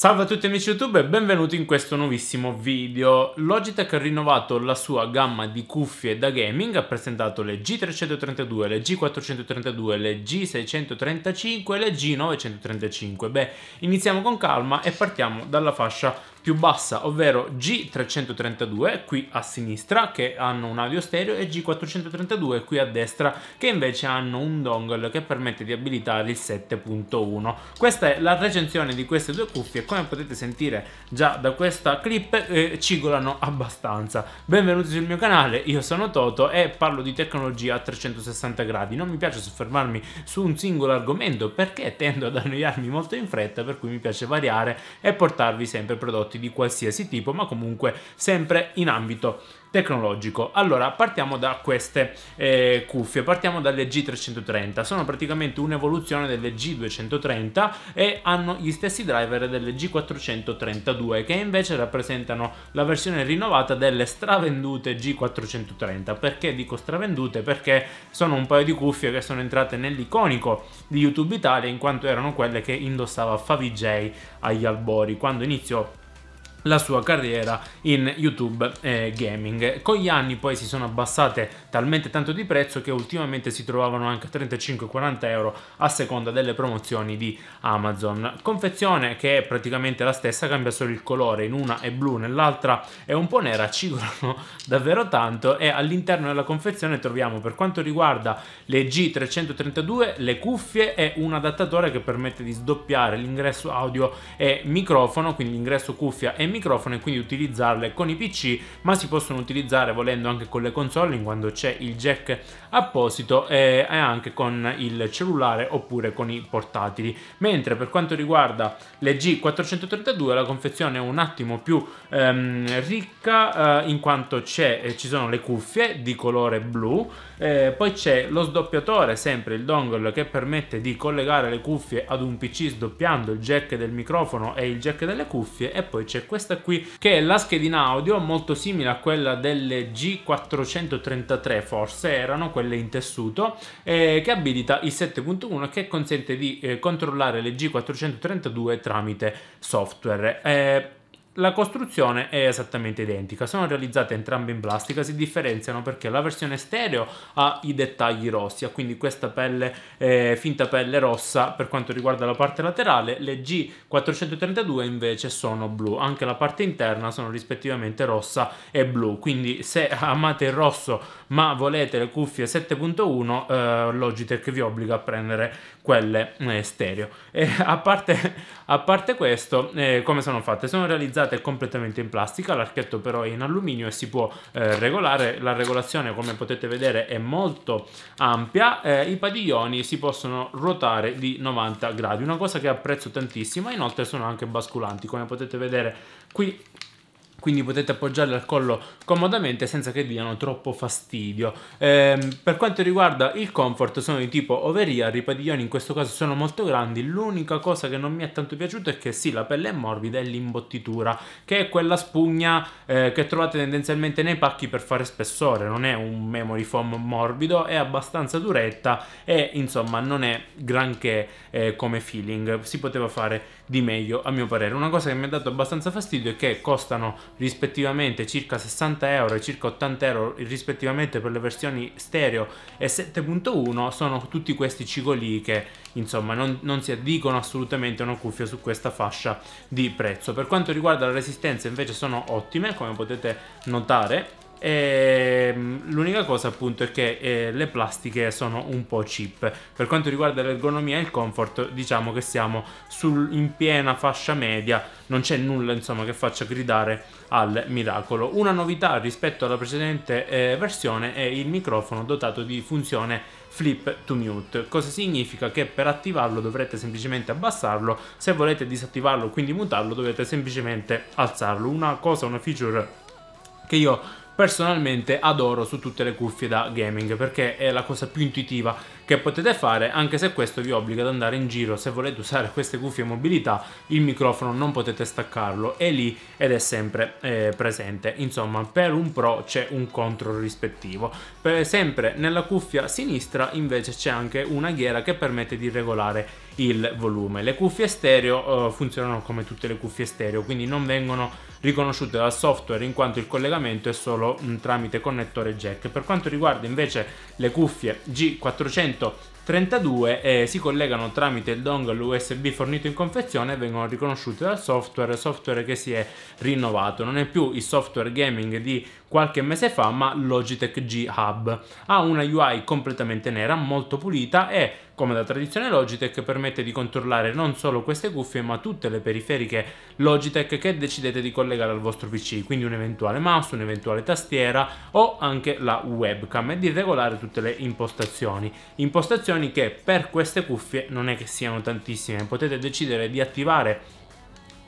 Salve a tutti amici YouTube e benvenuti in questo nuovissimo video. Logitech ha rinnovato la sua gamma di cuffie da gaming, ha presentato le G332, le G432, le G635 e le G935. Beh, iniziamo con calma e partiamo dalla fascia più bassa, ovvero G332 qui a sinistra che hanno un audio stereo e G432 qui a destra che invece hanno un dongle che permette di abilitare il 7.1. Questa è la recensione di queste due cuffie, come potete sentire già da questa clip eh, cigolano abbastanza. Benvenuti sul mio canale, io sono Toto e parlo di tecnologia a 360 gradi. Non mi piace soffermarmi su un singolo argomento perché tendo ad annoiarmi molto in fretta, per cui mi piace variare e portarvi sempre prodotti prodotti di qualsiasi tipo, ma comunque sempre in ambito tecnologico. Allora, partiamo da queste eh, cuffie, partiamo dalle G330, sono praticamente un'evoluzione delle G230 e hanno gli stessi driver delle G432 che invece rappresentano la versione rinnovata delle stravendute G430. Perché dico stravendute? Perché sono un paio di cuffie che sono entrate nell'iconico di YouTube Italia in quanto erano quelle che indossava Favij agli albori quando iniziò la sua carriera in YouTube eh, gaming. Con gli anni poi si sono abbassate talmente tanto di prezzo che ultimamente si trovavano anche 35-40 euro a seconda delle promozioni di Amazon. Confezione che è praticamente la stessa, cambia solo il colore, in una è blu, nell'altra è un po' nera, ci durano davvero tanto e all'interno della confezione troviamo per quanto riguarda le G332 le cuffie e un adattatore che permette di sdoppiare l'ingresso audio e microfono, quindi l'ingresso cuffia e nel microfono e quindi utilizzarle con i PC, ma si possono utilizzare volendo anche con le console in quanto c'è il jack apposito eh, e anche con il cellulare oppure con i portatili. Mentre per quanto riguarda le G432 la confezione è un attimo più ehm, ricca eh, in quanto eh, ci sono le cuffie di colore blu, eh, poi c'è lo sdoppiatore, sempre il dongle che permette di collegare le cuffie ad un PC sdoppiando il jack del microfono e il jack delle cuffie e poi c'è questo questa qui che è la schedina audio molto simile a quella delle G433 forse erano quelle in tessuto eh, che abilita il 7.1 che consente di eh, controllare le G432 tramite software. Eh, la costruzione è esattamente identica, sono realizzate entrambe in plastica, si differenziano perché la versione stereo ha i dettagli rossi, ha quindi questa pelle, eh, finta pelle rossa per quanto riguarda la parte laterale, le G432 invece sono blu, anche la parte interna sono rispettivamente rossa e blu, quindi se amate il rosso ma volete le cuffie 7.1 eh, Logitech vi obbliga a prendere quelle eh, stereo. E a, parte, a parte questo, eh, come sono fatte? Sono realizzate completamente in plastica, l'archetto però è in alluminio e si può eh, regolare, la regolazione come potete vedere è molto ampia, eh, i padiglioni si possono ruotare di 90 gradi, una cosa che apprezzo tantissimo, inoltre sono anche basculanti, come potete vedere qui quindi potete appoggiarle al collo comodamente senza che diano troppo fastidio. Ehm, per quanto riguarda il comfort sono di tipo overia, i padiglioni in questo caso sono molto grandi, l'unica cosa che non mi è tanto piaciuta è che sì la pelle è morbida e l'imbottitura, che è quella spugna eh, che trovate tendenzialmente nei pacchi per fare spessore, non è un memory foam morbido, è abbastanza duretta e insomma non è granché eh, come feeling, si poteva fare di meglio a mio parere. Una cosa che mi ha dato abbastanza fastidio è che costano rispettivamente circa 60 euro e circa 80 euro rispettivamente per le versioni stereo e 7.1 sono tutti questi cigoli che insomma non, non si addicono assolutamente a una cuffia su questa fascia di prezzo per quanto riguarda la resistenza invece sono ottime come potete notare e ehm, l'unica cosa appunto è che eh, le plastiche sono un po' cheap. Per quanto riguarda l'ergonomia e il comfort, diciamo che siamo sul, in piena fascia media, non c'è nulla insomma che faccia gridare al miracolo. Una novità rispetto alla precedente eh, versione è il microfono dotato di funzione flip to mute, cosa significa che per attivarlo dovrete semplicemente abbassarlo, se volete disattivarlo quindi mutarlo dovete semplicemente alzarlo. Una cosa, una feature che io personalmente adoro su tutte le cuffie da gaming perché è la cosa più intuitiva che potete fare anche se questo vi obbliga ad andare in giro se volete usare queste cuffie in mobilità il microfono non potete staccarlo è lì ed è sempre eh, presente insomma per un pro c'è un contro rispettivo per sempre nella cuffia sinistra invece c'è anche una ghiera che permette di regolare il volume. Le cuffie stereo eh, funzionano come tutte le cuffie stereo, quindi non vengono riconosciute dal software in quanto il collegamento è solo mh, mm, tramite connettore jack. Per quanto riguarda invece le cuffie G400 32 e si collegano tramite il dongle USB fornito in confezione e vengono riconosciute dal software, software che si è rinnovato. Non è più il software gaming di qualche mese fa, ma Logitech G Hub. Ha una UI completamente nera, molto pulita e come da tradizione Logitech permette di controllare non solo queste cuffie ma tutte le periferiche Logitech che decidete di collegare al vostro PC, quindi un eventuale mouse, un'eventuale tastiera o anche la webcam e di regolare tutte le impostazioni. Impostazioni opzioni che per queste cuffie non è che siano tantissime potete decidere di attivare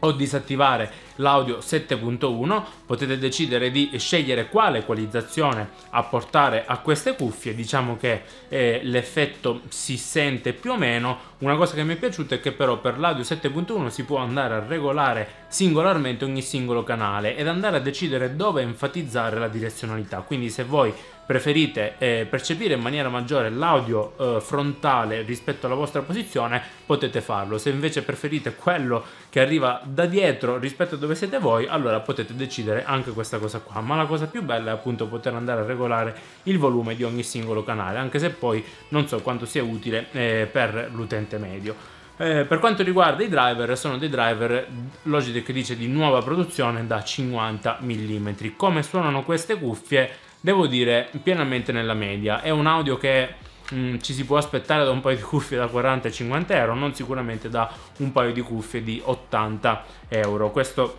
o disattivare l'audio 7.1 potete decidere di scegliere quale equalizzazione apportare a queste cuffie diciamo che eh, l'effetto si sente più o meno una cosa che mi è piaciuta è che però per l'audio 7.1 si può andare a regolare singolarmente ogni singolo canale ed andare a decidere dove enfatizzare la direzionalità quindi se voi preferite eh, percepire in maniera maggiore l'audio eh, frontale rispetto alla vostra posizione potete farlo se invece preferite quello che arriva da dietro rispetto a dove dove siete voi, allora potete decidere anche questa cosa qua. Ma la cosa più bella è appunto poter andare a regolare il volume di ogni singolo canale, anche se poi non so quanto sia utile eh, per l'utente medio. Eh, per quanto riguarda i driver, sono dei driver Logitech dice di nuova produzione da 50 mm. Come suonano queste cuffie? Devo dire pienamente nella media. È un audio che mh, mm, ci si può aspettare da un paio di cuffie da 40 e 50 euro, non sicuramente da un paio di cuffie di 80 euro. Questo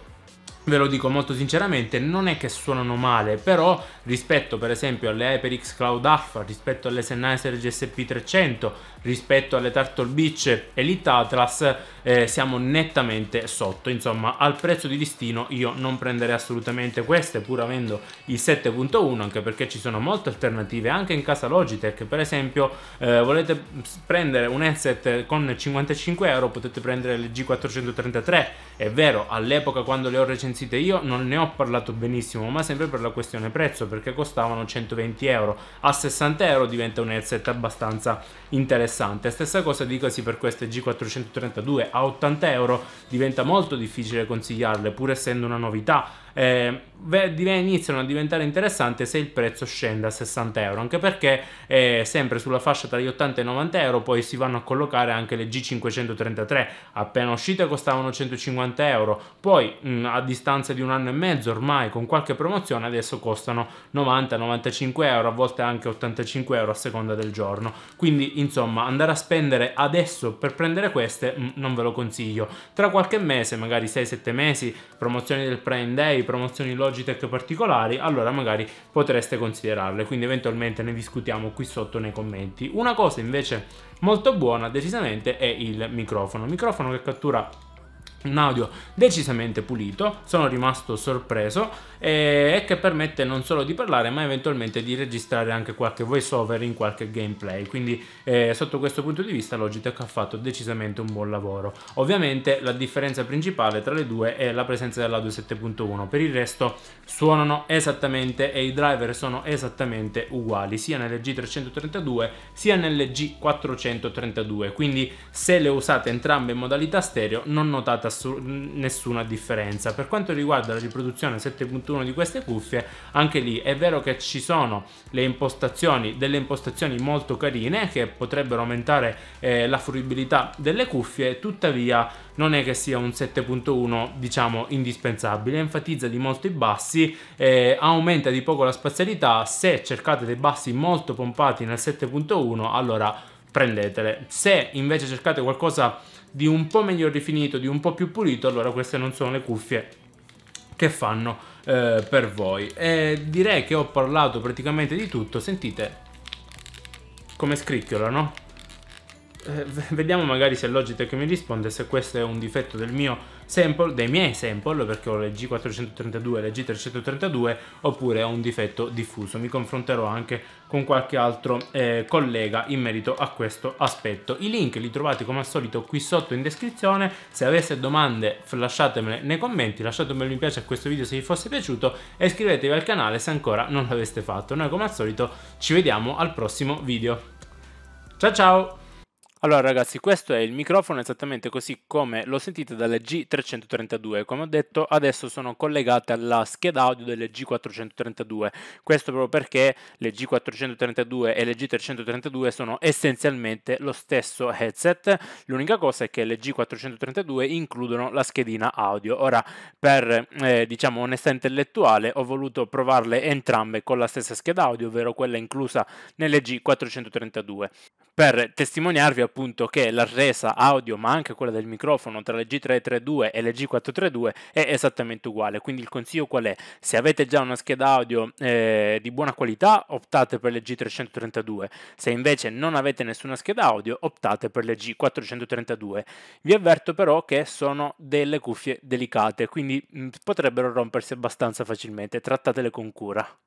ve lo dico molto sinceramente, non è che suonano male, però rispetto per esempio alle HyperX Cloud Alpha, rispetto alle Sennheiser GSP300, rispetto alle Turtle Beach Elite Atlas, eh, siamo nettamente sotto. Insomma, al prezzo di listino io non prenderei assolutamente queste, pur avendo il 7.1, anche perché ci sono molte alternative, anche in casa Logitech, per esempio eh, volete prendere un headset con 55 euro, potete prendere le G433, è vero, all'epoca quando le ho recensite sentite, io non ne ho parlato benissimo, ma sempre per la questione prezzo, perché costavano 120 euro, a 60 euro diventa un headset abbastanza interessante. Stessa cosa dicasi per queste G432, a 80 euro diventa molto difficile consigliarle, pur essendo una novità eh, iniziano a diventare interessanti se il prezzo scende a 60 euro, anche perché eh, sempre sulla fascia tra gli 80 e i 90 euro poi si vanno a collocare anche le G533, appena uscite costavano 150 euro, poi mh, mm, a distanza di un anno e mezzo ormai con qualche promozione adesso costano 90-95 euro, a volte anche 85 euro a seconda del giorno, quindi insomma andare a spendere adesso per prendere queste mh, mm, non ve lo consiglio, tra qualche mese, magari 6-7 mesi, promozioni del Prime Day, promozioni Logitech particolari, allora magari potreste considerarle, quindi eventualmente ne discutiamo qui sotto nei commenti. Una cosa invece molto buona decisamente è il microfono, microfono che cattura un audio decisamente pulito, sono rimasto sorpreso e che permette non solo di parlare ma eventualmente di registrare anche qualche voice over in qualche gameplay quindi eh, sotto questo punto di vista Logitech ha fatto decisamente un buon lavoro ovviamente la differenza principale tra le due è la presenza dell'audio 7.1 per il resto suonano esattamente e i driver sono esattamente uguali sia nelle G332 sia nelle G432 quindi se le usate entrambe in modalità stereo non notate fatta nessuna differenza. Per quanto riguarda la riproduzione 7.1 di queste cuffie, anche lì è vero che ci sono le impostazioni, delle impostazioni molto carine che potrebbero aumentare eh, la fruibilità delle cuffie, tuttavia non è che sia un 7.1 diciamo indispensabile, enfatizza di molto i bassi, eh, aumenta di poco la spazialità, se cercate dei bassi molto pompati nel 7.1 allora prendetele, se invece cercate qualcosa di un po' meglio rifinito, di un po' più pulito, allora queste non sono le cuffie che fanno eh, per voi. E direi che ho parlato praticamente di tutto, sentite come scricchiolano eh, vediamo magari se Logitech mi risponde se questo è un difetto del mio sample, dei miei sample perché ho le G432 e le G332 oppure è un difetto diffuso mi confronterò anche con qualche altro eh, collega in merito a questo aspetto i link li trovate come al solito qui sotto in descrizione se aveste domande lasciatemele nei commenti lasciatemi un mi piace a questo video se vi fosse piaciuto e iscrivetevi al canale se ancora non l'aveste fatto noi come al solito ci vediamo al prossimo video ciao ciao allora ragazzi, questo è il microfono esattamente così come lo sentite dalle G332. Come ho detto, adesso sono collegate alla scheda audio delle G432. Questo proprio perché le G432 e le G332 sono essenzialmente lo stesso headset. L'unica cosa è che le G432 includono la schedina audio. Ora, per eh, diciamo onestà intellettuale, ho voluto provarle entrambe con la stessa scheda audio, ovvero quella inclusa nelle G432. Per testimoniarvi appunto che la resa audio ma anche quella del microfono tra le G332 e le G432 è esattamente uguale quindi il consiglio qual è? Se avete già una scheda audio eh, di buona qualità optate per le G332 se invece non avete nessuna scheda audio optate per le G432 vi avverto però che sono delle cuffie delicate quindi mh, mm, potrebbero rompersi abbastanza facilmente trattatele con cura